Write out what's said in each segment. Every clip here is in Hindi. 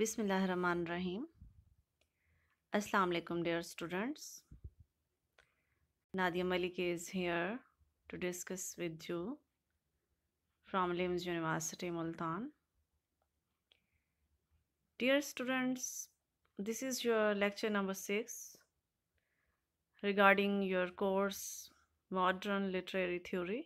Bismillah Bismillahirrahmanirrahim. Assalamu alaikum dear students. Nadia Malik is here to discuss with you from LIMS University Multan. Dear students, this is your lecture number 6 regarding your course Modern Literary Theory.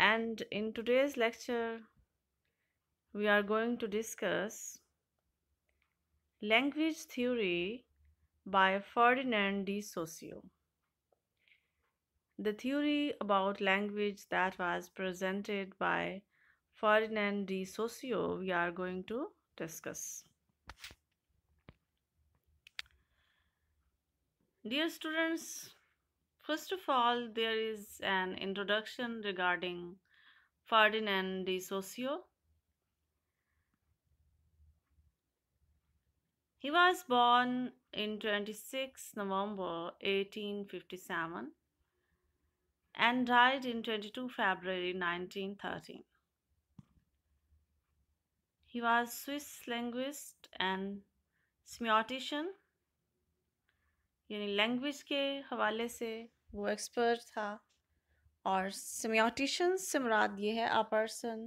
And in today's lecture, we are going to discuss Language Theory by Ferdinand de Saussure. The theory about language that was presented by Ferdinand de Saussure. we are going to discuss. Dear students, first of all, there is an introduction regarding Ferdinand de Saussure. He was born in 26 November 1857 and died in 22 February 1913. He was Swiss linguist and semiotician यानी लैंग्वेज के हवाले से वो एक्सपर्ट था और सिम्योटिशन से मुराद ये है a person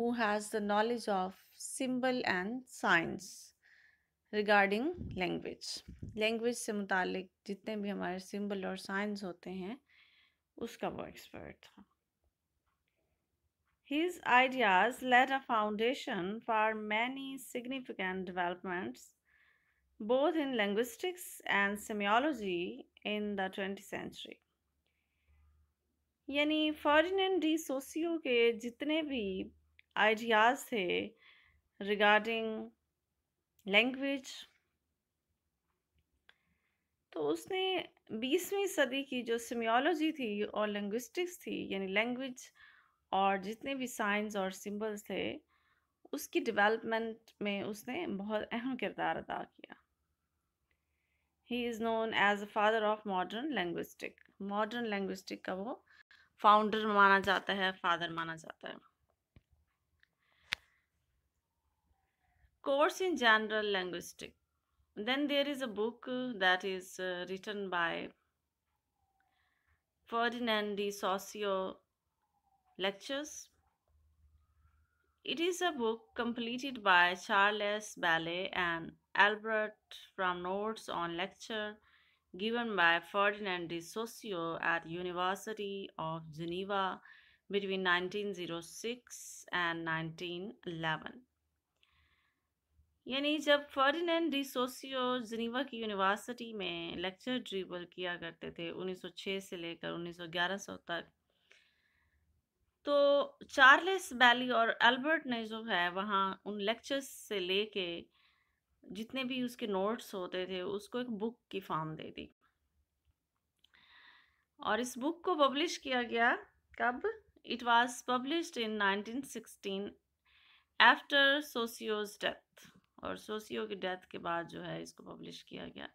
who has the knowledge of symbol and science regarding language language से मुतालिक जितने भी हमारे सिंबल और साइंस होते हैं उसका वो एक्सपर्ट था his ideas laid a foundation for many significant developments both in linguistics and semiology in the twenty century यानी फॉरिन डी सोसियो के जितने भी आइडियाज थे रिगार्डिंग लैंग्वेज तो उसने बीसवीं सदी की जो सिमियोलॉजी थी और लैंग्विस्टिक्स थी यानी लैंग्वेज और जितने भी साइंस और सिंबल्स थे उसकी डेवलपमेंट में उसने बहुत अहम किरदार अदा किया he is known as a father of modern linguistic modern linguistic का वो फाउंडर माना जाता है फादर माना जाता है course in general linguistic then there is a book uh, that is uh, written by ferdinand de saussure lectures it is a book completed by charles ballet and albert from notes on lecture given by ferdinand de saussure at university of geneva between 1906 and 1911 यानी जब फर्डिनेंड एंड सोसियो जनीवा की यूनिवर्सिटी में लेक्चर ड्रीबल किया करते थे 1906 से लेकर 1911 तक तो चार्लेस बैली और एल्बर्ट ने जो है वहाँ उन लेक्चर्स से लेके जितने भी उसके नोट्स होते थे उसको एक बुक की फॉर्म दे दी और इस बुक को पब्लिश किया गया कब it was published in 1916 after सोसियोज डेथ और सोसियो की डेथ के बाद जो है इसको पब्लिश किया गया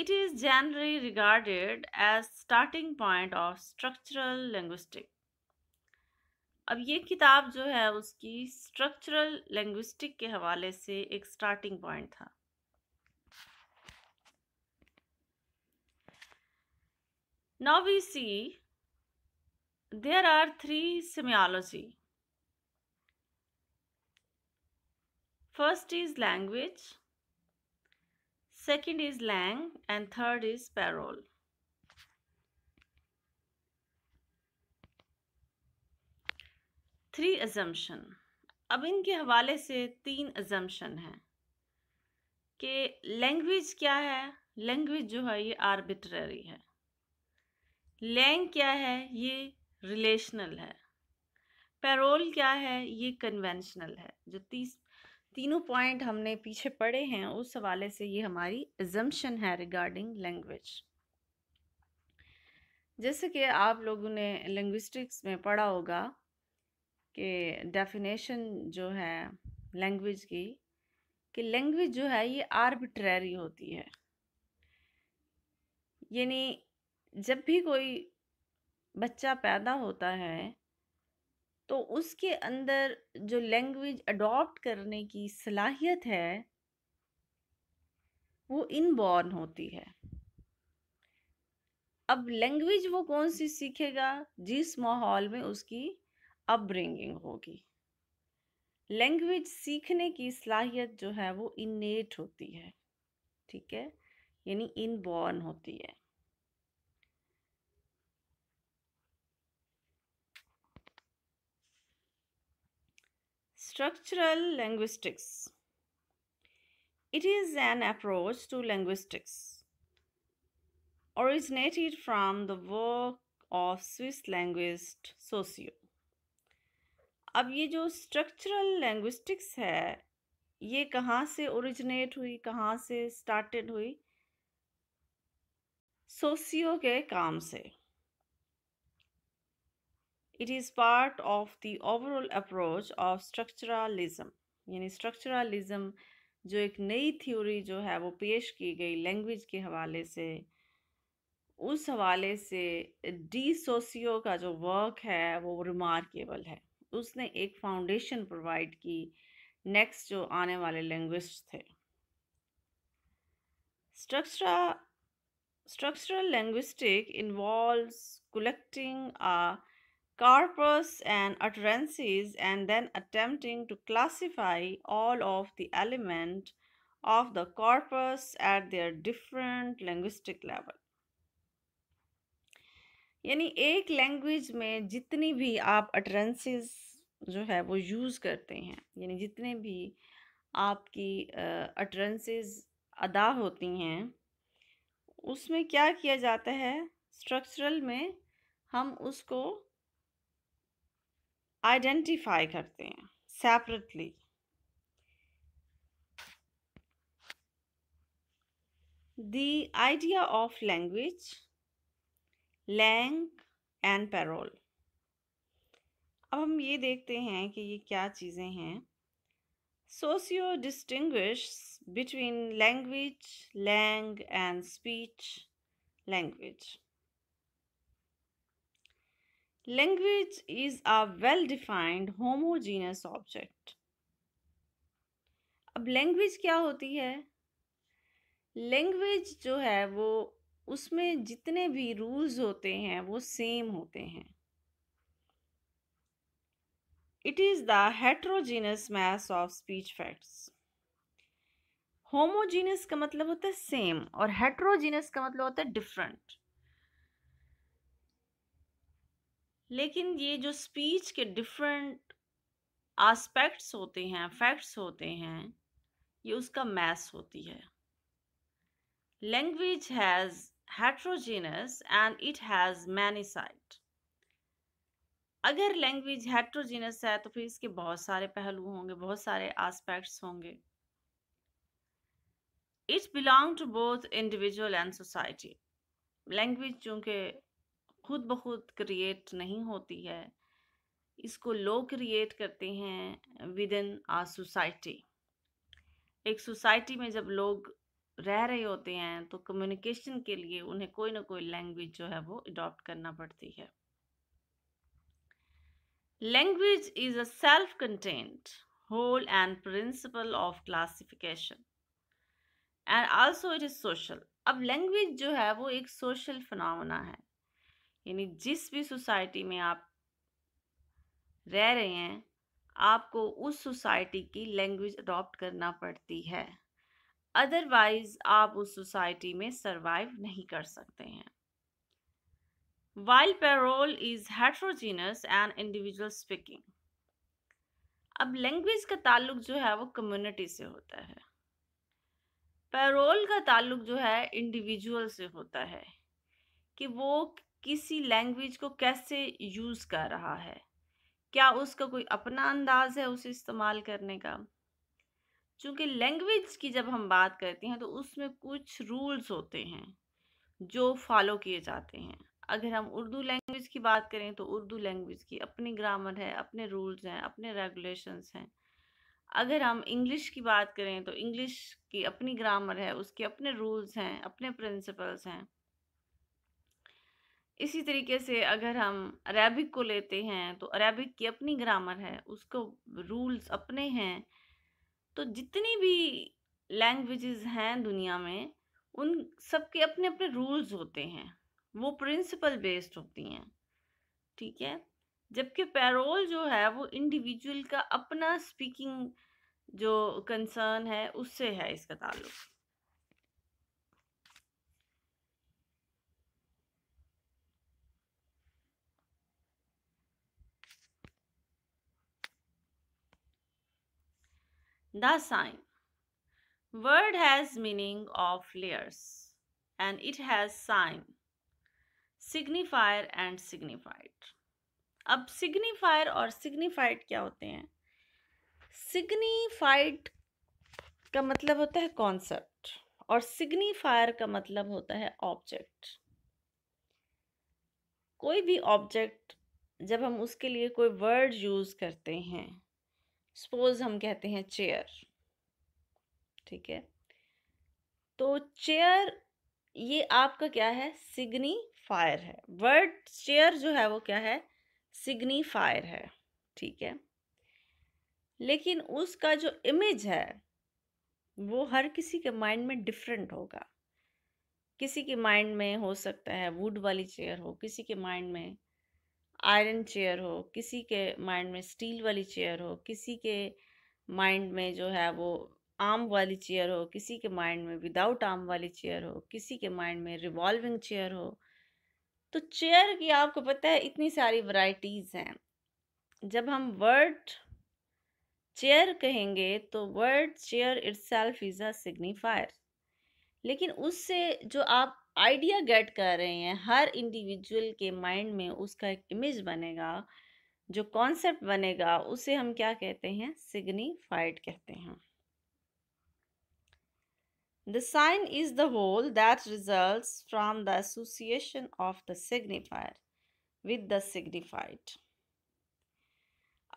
it is generally regarded as starting point of structural linguistic अब ये किताब जो है उसकी स्ट्रक्चरल लैंग्विस्टिक के हवाले से एक स्टार्टिंग पॉइंट था now we see there are three semiology First is language, second is lang, and third is parole. Three assumption अब इनके हवाले से तीन अजम्पन हैं कि लैंग्वेज क्या है लैंग्वेज जो है ये आर्बिट्ररी है लैंग क्या है ये रिलेशनल है पैरोल क्या है ये कन्वेंशनल है जो तीस तीनों पॉइंट हमने पीछे पढ़े हैं उस हवाले से ये हमारी एजम्पन है रिगार्डिंग लैंग्वेज जैसे कि आप लोगों ने लिंग्विस्टिक्स में पढ़ा होगा कि डेफिनेशन जो है लैंग्वेज की कि लैंग्वेज जो है ये आर्बिट्रेरी होती है यानी जब भी कोई बच्चा पैदा होता है तो उसके अंदर जो लैंग्वेज अडॉप्ट करने की सलाहियत है वो इनबॉर्न होती है अब लैंग्वेज वो कौन सी सीखेगा जिस माहौल में उसकी अपब्रिंगिंग होगी लैंग्वेज सीखने की सलाहियत जो है वो इनेट होती है ठीक है यानी इनबॉर्न होती है Structural linguistics. It is an approach to linguistics originated from the work of Swiss linguist Socio. अब ये जो स्ट्रक्चरल लैंग्विस्टिक्स है ये कहाँ से ओरिजिनेट हुई कहाँ से स्टार्टेड हुई सोसियो के काम से it is part of the overall approach of structuralism yani structuralism जो एक नई थ्योरी जो है वो पेश की गई लैंग्वेज के हवाले से उस हवाले से डी सोसियो का जो वर्क है वो रिमार्केबल है उसने एक फाउंडेशन प्रोवाइड की नेक्स्ट जो आने वाले लैंग्वेज थे structura structural linguistic involve collecting a corpus and utterances and then attempting to classify all of the element of the corpus at their different linguistic level यानी एक लैंग्वेज में जितनी भी आप अटरेंसेस जो है वो यूज़ करते हैं यानी जितने भी आपकी अटरेंसेस अदा होती हैं उसमें क्या किया जाता है स्ट्रक्चरल में हम उसको आइडेंटिफाई करते हैं separately the idea of language langue and parole अब हम ये देखते हैं कि ये क्या चीज़ें हैं Saussure distinguish between language langue and speech language language is a well defined homogeneous object अब लैंग्वेज क्या होती है लैंग्वेज जो है वो उसमें जितने भी रूल्स होते हैं वो सेम होते हैं it is the heterogeneous mass of speech facts homogeneous का मतलब होता है सेम और हेट्रोजीनस का मतलब होता है डिफरेंट लेकिन ये जो स्पीच के डिफरेंट आस्पेक्ट्स होते हैं फैक्ट्स होते हैं ये उसका मैस होती है language has heterogeneous and it has many sided अगर लैंग्वेज हेट्रोजीनस है तो फिर इसके बहुत सारे पहलू होंगे बहुत सारे आस्पेक्ट्स होंगे it's belong to both individual and society language चूँकि खुद ब खुद क्रिएट नहीं होती है इसको लोग क्रिएट करते हैं विद इन आ सोसाइटी एक सोसाइटी में जब लोग रह रहे होते हैं तो कम्युनिकेशन के लिए उन्हें कोई ना कोई लैंग्वेज जो है वो अडॉप्ट करना पड़ती है language is a self contained whole and principle of classification and also it is social अब लैंग्वेज जो है वो एक सोशल फिनोमेना है यानी जिस भी सोसाइटी में आप रह रहे हैं आपको उस सोसाइटी की लैंग्वेज अडॉप्ट करना पड़ती है अदरवाइज आप उस सोसाइटी में सरवाइव नहीं कर सकते हैं while parole is heterogeneous and individual speaking अब लैंग्वेज का ताल्लुक जो है वो कम्युनिटी से होता है पैरोल का ताल्लुक जो है इंडिविजुअल से होता है कि वो किसी लैंग्वेज को कैसे यूज़ कर रहा है क्या उसका कोई अपना अंदाज है उसे इस्तेमाल करने का चूँकि लैंग्वेज की जब हम बात करते हैं तो उसमें कुछ रूल्स होते हैं जो फॉलो किए जाते हैं अगर हम उर्दू लैंग्वेज की बात करें तो उर्दू लैंग्वेज की अपनी ग्रामर है अपने रूल्स हैं अपने रेगुलेशंस हैं अगर हम इंग्लिश की बात करें तो इंग्लिश की अपनी ग्रामर है उसके अपने रूल्स हैं अपने प्रिंसिपल्स हैं इसी तरीके से अगर हम अरेबिक को लेते हैं तो अरेबिक की अपनी ग्रामर है उसको रूल्स अपने हैं तो जितनी भी लैंग्वेजेस हैं दुनिया में उन सब के अपने अपने रूल्स होते हैं वो प्रिंसिपल बेस्ड होती हैं ठीक है जबकि पैरोल जो है वो इंडिविजुअल का अपना स्पीकिंग जो कंसर्न है उससे है इसका ताल्लुक़ the sign word has meaning of layers and it has sign signifier and signified अब सिग्निफायर और सिग्निफाइड क्या होते हैं सिग्निफाइड का मतलब होता है कॉन्सेप्ट और सिग्निफायर का मतलब होता है ऑब्जेक्ट कोई भी ऑब्जेक्ट जब हम उसके लिए कोई वर्ड यूज करते हैं सपोज हम कहते हैं चेयर ठीक है तो चेयर ये आपका क्या है सिग्नीफायर है वर्ड चेयर जो है वो क्या है सिग्नीफायर है ठीक है लेकिन उसका जो इमेज है वो हर किसी के माइंड में डिफरेंट होगा किसी के माइंड में हो सकता है वुड वाली चेयर हो किसी के माइंड में आयरन चेयर हो किसी के माइंड में स्टील वाली चेयर हो किसी के माइंड में जो है वो आम वाली चेयर हो किसी के माइंड में विदाउट आम वाली चेयर हो किसी के माइंड में रिवॉल्विंग चेयर हो तो चेयर की आपको पता है इतनी सारी वैरायटीज़ हैं जब हम वर्ड चेयर कहेंगे तो word chair itself is a signifier लेकिन उससे जो आप आइडिया गेट कर रहे हैं हर इंडिविजुअल के माइंड में उसका एक इमेज बनेगा जो कॉन्सेप्ट बनेगा उसे हम क्या कहते हैं सिग्निफाइड कहते हैं the sign is the whole that result from the association of the signifier with the signified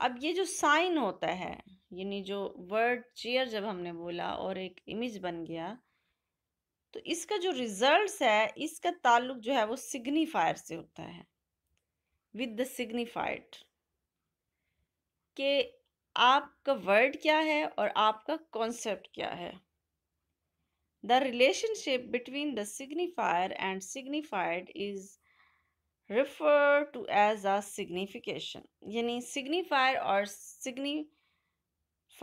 अब ये जो साइन होता है यानी जो वर्ड चेयर जब हमने बोला और एक इमेज बन गया तो इसका जो रिजल्ट्स है इसका ताल्लुक जो है वो सिग्निफायर से होता है विद द सिग्निफाइड के आपका वर्ड क्या है और आपका कॉन्सेप्ट क्या है the relationship between the signifier and signified is refer to as a signification यानी सिग्निफायर और सिग्नी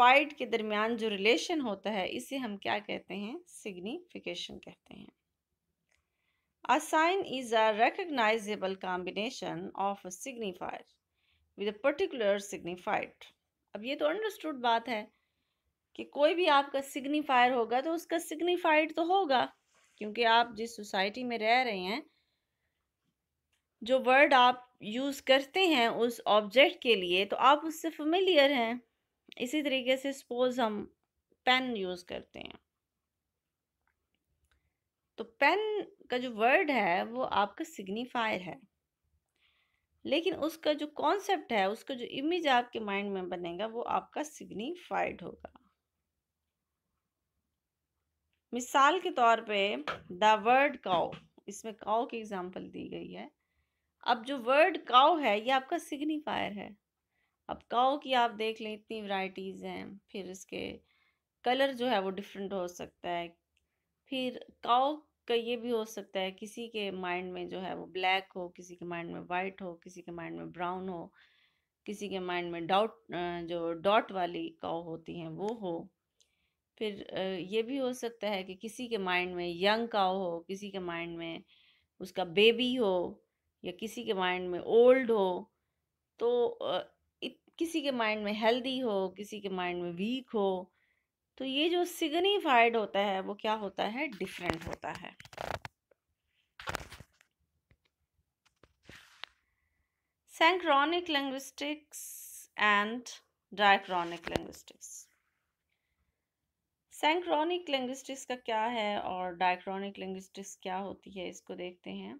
फाइड के दरमियान जो रिलेशन होता है इसे हम क्या कहते हैं सिग्निफिकेशन कहते हैं a sign is a recognizable combination of a signifier with a particular signified अब ये तो अंडरस्टूड बात है कि कोई भी आपका सिग्निफायर होगा तो उसका सिग्निफाइड तो होगा क्योंकि आप जिस सोसाइटी में रह रहे हैं जो वर्ड आप यूज़ करते हैं उस ऑब्जेक्ट के लिए तो आप उससे फेमिलियर हैं इसी तरीके से सपोज हम पेन यूज़ करते हैं तो पेन का जो वर्ड है वो आपका सिग्निफायर है लेकिन उसका जो कॉन्सेप्ट है उसका जो इमेज आपके माइंड में बनेगा वो आपका सिग्निफाइड होगा मिसाल के तौर पे द वर्ड काओ इसमें काओ की एग्जांपल दी गई है अब जो वर्ड काओ है ये आपका सिग्निफायर है अब काओ की आप देख लें इतनी वैरायटीज़ हैं फिर इसके कलर जो है वो डिफरेंट हो सकता है फिर काओ का ये भी हो सकता है किसी के माइंड में जो है वो ब्लैक हो किसी के माइंड में वाइट हो किसी के माइंड में ब्राउन हो किसी के माइंड में डाउट जो डॉट वाली काओ होती हैं वो हो फिर ये भी हो सकता है कि किसी के माइंड में यंग काओ हो किसी के माइंड में उसका बेबी हो या किसी के माइंड में ओल्ड हो तो किसी के माइंड में हेल्दी हो किसी के माइंड में वीक हो तो ये जो सिग्निफाइड होता है वो क्या होता है डिफरेंट होता है synchronic linguistics and diachronic linguistics synchronic linguistics का क्या है और डायक्रॉनिक लिंग्विस्टिक्स क्या होती है इसको देखते हैं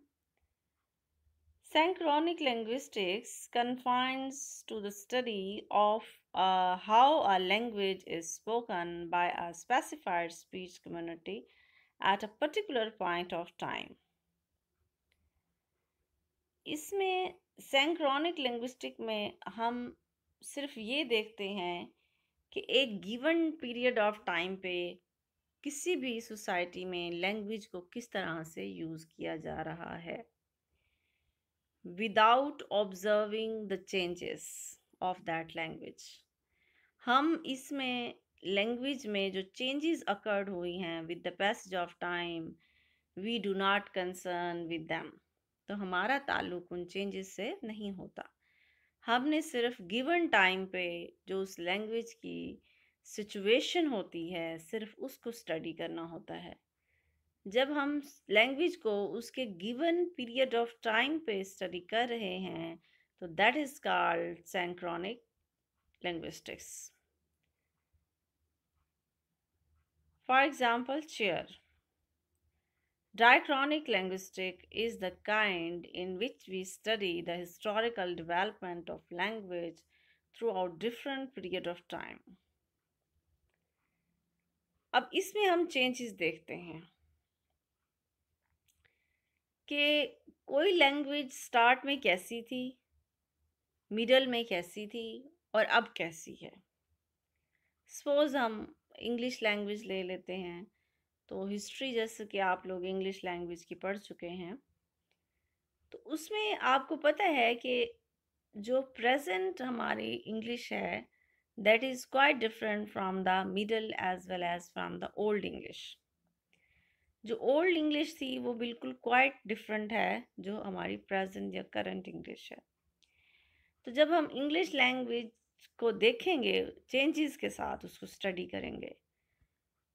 Synchronic linguistics confines to the study of uh, how a language is spoken by a specified speech community at a particular point of time. इसमें सैंक्रॉनिक लिंग्विस्टिक में हम सिर्फ ये देखते हैं कि एक गिवन पीरियड ऑफ टाइम पे किसी भी सोसाइटी में लैंग्वेज को किस तरह से यूज़ किया जा रहा है without observing the changes of that language हम इसमें लैंग्वेज में जो चेंजेस अकर्ड हुई हैं with the passage of time we do not concern with them तो हमारा ताल्लुक उन चेंजेस से नहीं होता हमने सिर्फ गिवन टाइम पे जो उस लैंग्वेज की सिचुएशन होती है सिर्फ उसको स्टडी करना होता है जब हम लैंग्वेज को उसके गिवन पीरियड ऑफ टाइम पे स्टडी कर रहे हैं तो that is called synchronic linguistics for example chair diachronic linguistic is the kind in which we study the historical development of language throughout different period of time अब इसमें हम चेंजेस देखते हैं कि कोई लैंग्वेज स्टार्ट में कैसी थी मिडल में कैसी थी और अब कैसी है सपोज़ हम इंग्लिश लैंग्वेज ले लेते हैं तो हिस्ट्री जैसे कि आप लोग इंग्लिश लैंग्वेज की पढ़ चुके हैं तो उसमें आपको पता है कि जो प्रेजेंट हमारी इंग्लिश है that is quite different from the middle age well as from the old English जो ओल्ड इंग्लिश थी वो बिल्कुल क्वाइट डिफरेंट है जो हमारी प्रेजेंट या करंट इंग्लिश है तो जब हम इंग्लिश लैंग्वेज को देखेंगे चेंजेस के साथ उसको स्टडी करेंगे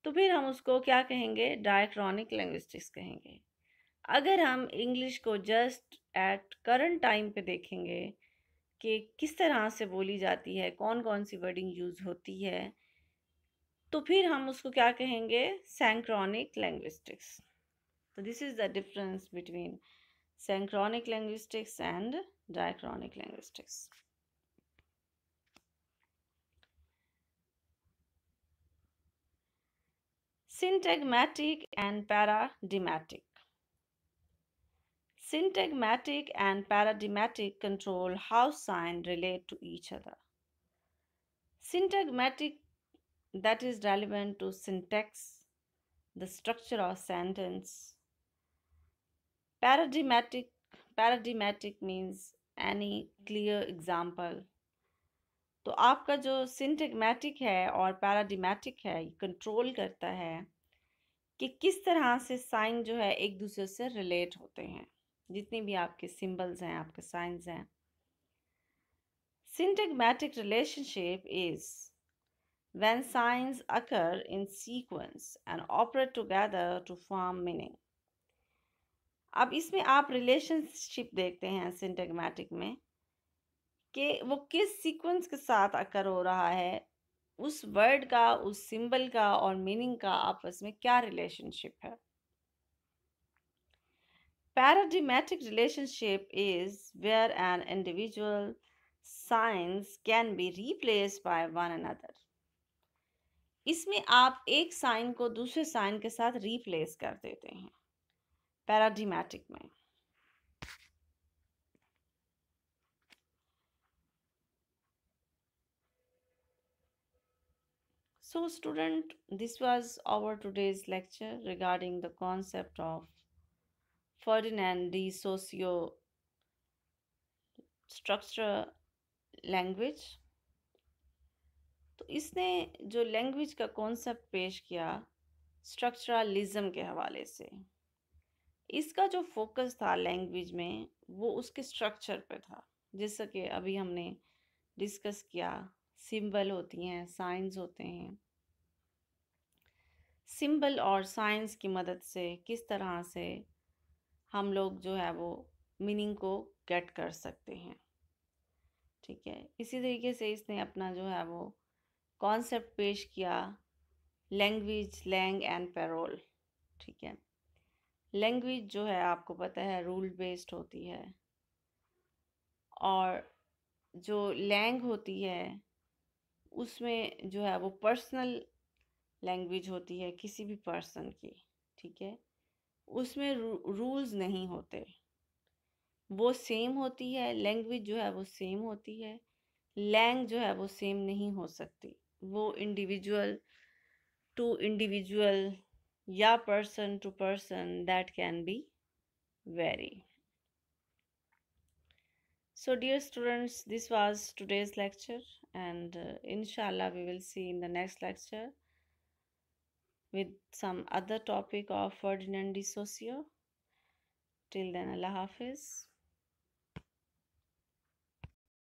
तो फिर हम उसको क्या कहेंगे डायक्रॉनिक लैंग्विस्टिक्स कहेंगे अगर हम इंग्लिश को जस्ट एट करंट टाइम पे देखेंगे कि किस तरह से बोली जाती है कौन कौन सी वर्डिंग यूज़ होती है तो फिर हम उसको क्या कहेंगे सेंक्रॉनिक लैंग्विस्टिक्स तो this is the difference between synchronic linguistics and diachronic linguistics syntagmatic and paradigmatic syntagmatic and paradigmatic control how sign relate to each other syntagmatic that is relevant to syntax, the structure of sentence. Paradigmatic, paradigmatic means any clear example. तो आपका जो सिंटेगमेटिक है और पैराडिमेटिक है ये कंट्रोल करता है कि किस तरह से साइन जो है एक दूसरे से रिलेट होते हैं जितने भी आपके सिंबल्स हैं आपके साइंस हैं syntagmatic relationship is when signs occur in sequence and operate together to form meaning. अब इसमें आप relationship देखते हैं syntagmatic में कि वो किस sequence के साथ अकर हो रहा है उस word का उस symbol का और meaning का आपस में क्या relationship है paradigmatic relationship is where an individual signs can be replaced by one another इसमें आप एक साइन को दूसरे साइन के साथ रिप्लेस कर देते हैं पैराडिमैटिक में so student this was our today's lecture regarding the concept of foreign and the socio structure language तो इसने जो लैंग्वेज का कॉन्सेप्ट पेश किया स्ट्रक्चरलिज्म के हवाले से इसका जो फोकस था लैंग्वेज में वो उसके स्ट्रक्चर पे था जैसा कि अभी हमने डिस्कस किया सिंबल होती हैं साइंस होते हैं सिंबल और साइंस की मदद से किस तरह से हम लोग जो है वो मीनिंग को गेट कर सकते हैं ठीक है इसी तरीके से इसने अपना जो है वो कॉन्सेप्ट पेश किया लैंग्वेज लैंग एंड पैरोल ठीक है लैंग्वेज जो है आपको पता है रूल बेस्ड होती है और जो लैंग होती है उसमें जो है वो पर्सनल लैंग्वेज होती है किसी भी पर्सन की ठीक है उसमें रूल्स नहीं होते वो सेम होती है लैंग्वेज जो है वो सेम होती है लैंग जो है वो सेम नहीं हो सकती वो individual to individual या person to person that can be very. So dear students this was today's lecture and uh, inshallah we will see in the next lecture with some other topic of Ferdinand de Saussure. Till then Allah Hafiz.